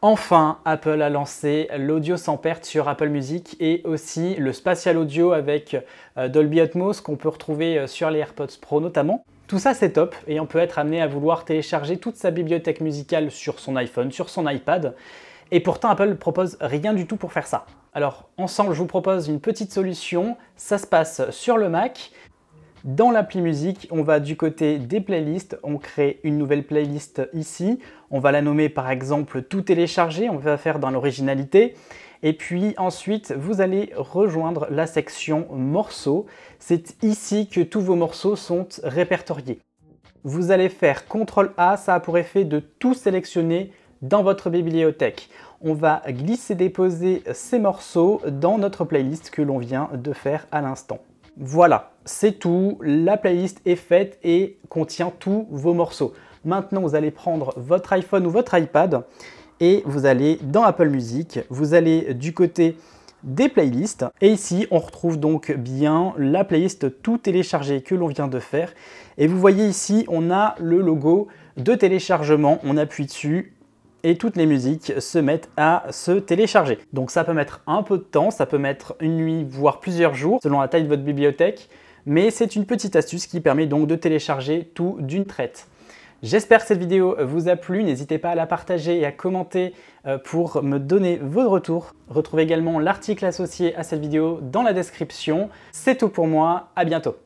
Enfin, Apple a lancé l'audio sans perte sur Apple Music et aussi le spatial audio avec euh, Dolby Atmos qu'on peut retrouver euh, sur les AirPods Pro notamment. Tout ça c'est top et on peut être amené à vouloir télécharger toute sa bibliothèque musicale sur son iPhone, sur son iPad. Et pourtant Apple propose rien du tout pour faire ça. Alors ensemble je vous propose une petite solution, ça se passe sur le Mac. Dans l'appli musique, on va du côté des playlists, on crée une nouvelle playlist ici, on va la nommer par exemple tout télécharger, on va faire dans l'originalité. Et puis ensuite, vous allez rejoindre la section morceaux. C'est ici que tous vos morceaux sont répertoriés. Vous allez faire CTRL A, ça a pour effet de tout sélectionner dans votre bibliothèque. On va glisser-déposer ces morceaux dans notre playlist que l'on vient de faire à l'instant. Voilà, c'est tout. La playlist est faite et contient tous vos morceaux. Maintenant, vous allez prendre votre iPhone ou votre iPad et vous allez dans Apple Music. Vous allez du côté des playlists. Et ici, on retrouve donc bien la playlist tout téléchargée que l'on vient de faire. Et vous voyez ici, on a le logo de téléchargement. On appuie dessus et toutes les musiques se mettent à se télécharger. Donc ça peut mettre un peu de temps, ça peut mettre une nuit, voire plusieurs jours, selon la taille de votre bibliothèque, mais c'est une petite astuce qui permet donc de télécharger tout d'une traite. J'espère que cette vidéo vous a plu, n'hésitez pas à la partager et à commenter euh, pour me donner vos retours. Retrouvez également l'article associé à cette vidéo dans la description. C'est tout pour moi, à bientôt